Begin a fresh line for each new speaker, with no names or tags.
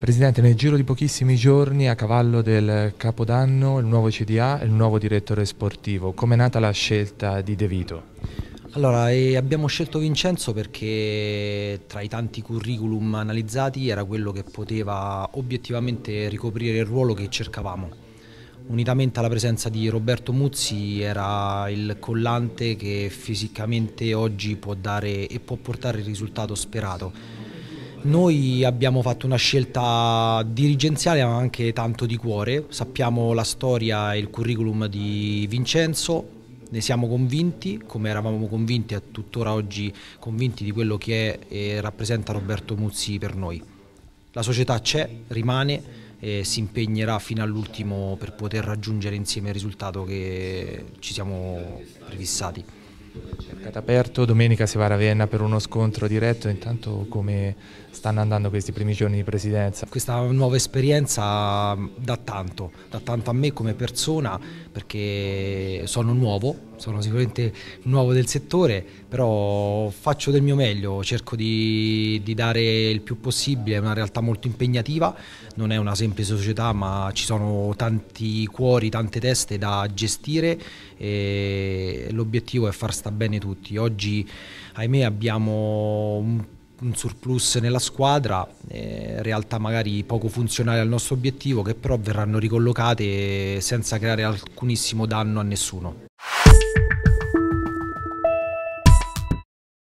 Presidente, nel giro di pochissimi giorni, a cavallo del Capodanno, il nuovo CDA e il nuovo direttore sportivo, come è nata la scelta
di De Vito? Allora, eh, abbiamo scelto Vincenzo perché tra i tanti curriculum analizzati era quello che poteva obiettivamente ricoprire il ruolo che cercavamo. Unitamente alla presenza di Roberto Muzzi era il collante che fisicamente oggi può dare e può portare il risultato sperato noi abbiamo fatto una scelta dirigenziale ma anche tanto di cuore, sappiamo la storia e il curriculum di Vincenzo, ne siamo convinti, come eravamo convinti e tuttora oggi convinti di quello che è e rappresenta Roberto Muzzi per noi. La società c'è, rimane e si impegnerà fino all'ultimo per poter raggiungere insieme il risultato che ci siamo prefissati. Mercato
aperto, domenica si va a Ravenna per uno scontro diretto, intanto come stanno andando questi primi giorni di presidenza?
Questa nuova esperienza dà tanto, dà tanto a me come persona perché sono nuovo sono sicuramente nuovo del settore, però faccio del mio meglio, cerco di, di, dare il più possibile, è una realtà molto impegnativa, non è una semplice società ma ci sono tanti cuori, tante teste da gestire e l'obiettivo è far sta bene tutti. Oggi ahimè abbiamo un un surplus nella squadra, eh, realtà magari poco funzionale al nostro obiettivo, che però verranno ricollocate senza creare alcunissimo danno a nessuno.